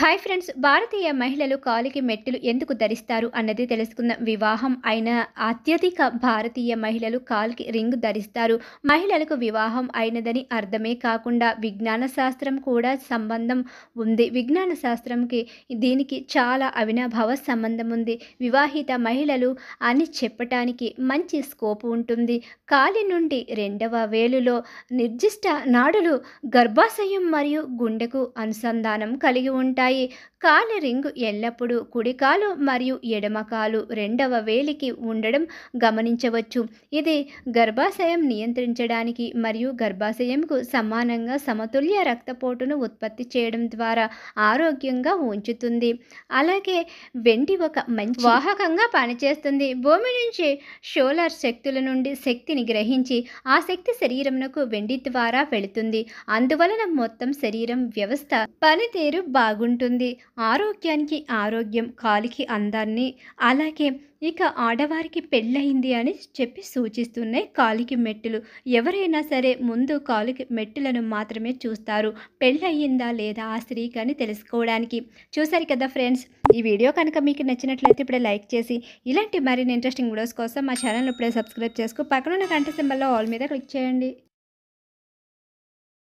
hi friends భారతీయ మహిళలు కాలికి మెట్టులు ఎందుకు ధరిస్తారు అన్నది తెలుసుకున్న వివాహం అయిన అత్యధిక భారతీయ మహిళలు కాలికి రింగ్ ధరిస్తారు మహిళలకు వివాహం అయినదని అర్థమే కాకుండా విజ్ఞాన శాస్త్రం కూడా సంబంధం ఉంది విజ్ఞాన శాస్త్రంకి దీనికి చాలా అవినాభావ సంబంధం ఉంది వివాహిత మహిళలు అని చెప్పటానికి మంచి స్కోప్ ఉంటుంది కాలి నుండి రెండవ వేలులో నిర్దిష్ట నాడులు గర్భాశయం మరియు గుండెకు అనుసంధానం కలిగి ఉంటాయి ఉంటాయి కాలి రింగ్ ఎల్లప్పుడూ కుడికాలు మరియు ఎడమకాలు రెండవ వేలికి ఉండడం గమనించవచ్చు ఇది గర్భాశయం నియంత్రించడానికి మరియు గర్భాశయంకు సమానంగా సమతుల్య రక్తపోటును ఉత్పత్తి చేయడం ద్వారా ఆరోగ్యంగా ఉంచుతుంది అలాగే వెండి ఒక మంచి వాహకంగా పనిచేస్తుంది భూమి నుంచి షోలర్ శక్తుల నుండి శక్తిని గ్రహించి ఆ శక్తి శరీరంకు వెండి ద్వారా వెళుతుంది అందువలన మొత్తం శరీరం వ్యవస్థ పనితీరు బాగుంటుంది బాగుంటుంది ఆరోగ్యానికి ఆరోగ్యం కాలికి అందాన్ని అలాగే ఇక ఆడవారికి పెళ్ళయింది అని చెప్పి సూచిస్తున్నాయి కాలికి మెట్టులు ఎవరైనా సరే ముందు కాలికి మెట్టులను మాత్రమే చూస్తారు పెళ్ళయిందా లేదా ఆ స్త్రీకి అని తెలుసుకోవడానికి చూసారు కదా ఫ్రెండ్స్ ఈ వీడియో కనుక మీకు నచ్చినట్లయితే ఇప్పుడే లైక్ చేసి ఇలాంటి మరిన్ని ఇంట్రెస్టింగ్ వీడియోస్ కోసం మా ఛానల్ ఇప్పుడే సబ్స్క్రైబ్ చేసుకో పక్కన ఉన్న గంట సింబల్లో ఆల్ మీద క్లిక్ చేయండి